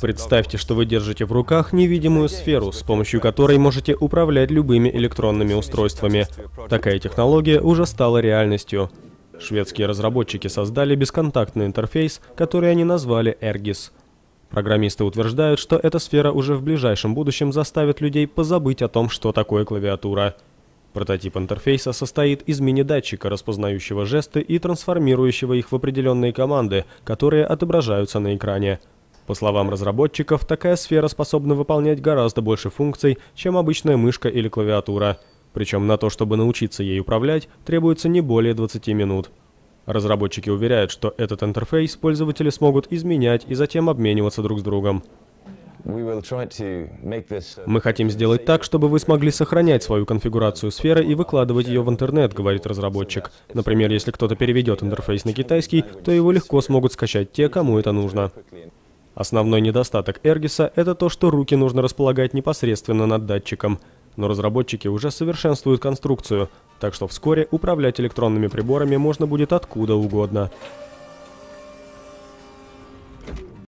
Представьте, что вы держите в руках невидимую сферу, с помощью которой можете управлять любыми электронными устройствами. Такая технология уже стала реальностью. Шведские разработчики создали бесконтактный интерфейс, который они назвали Ergis. Программисты утверждают, что эта сфера уже в ближайшем будущем заставит людей позабыть о том, что такое клавиатура. Прототип интерфейса состоит из мини-датчика, распознающего жесты и трансформирующего их в определенные команды, которые отображаются на экране. По словам разработчиков, такая сфера способна выполнять гораздо больше функций, чем обычная мышка или клавиатура. Причем на то, чтобы научиться ей управлять, требуется не более 20 минут. Разработчики уверяют, что этот интерфейс пользователи смогут изменять и затем обмениваться друг с другом. Uh, Мы хотим сделать так, чтобы вы смогли сохранять свою конфигурацию сферы и выкладывать ее в интернет, говорит разработчик. Например, если кто-то переведет интерфейс на китайский, то его легко смогут скачать те, кому это нужно. Основной недостаток Эргиса – это то, что руки нужно располагать непосредственно над датчиком. Но разработчики уже совершенствуют конструкцию, так что вскоре управлять электронными приборами можно будет откуда угодно.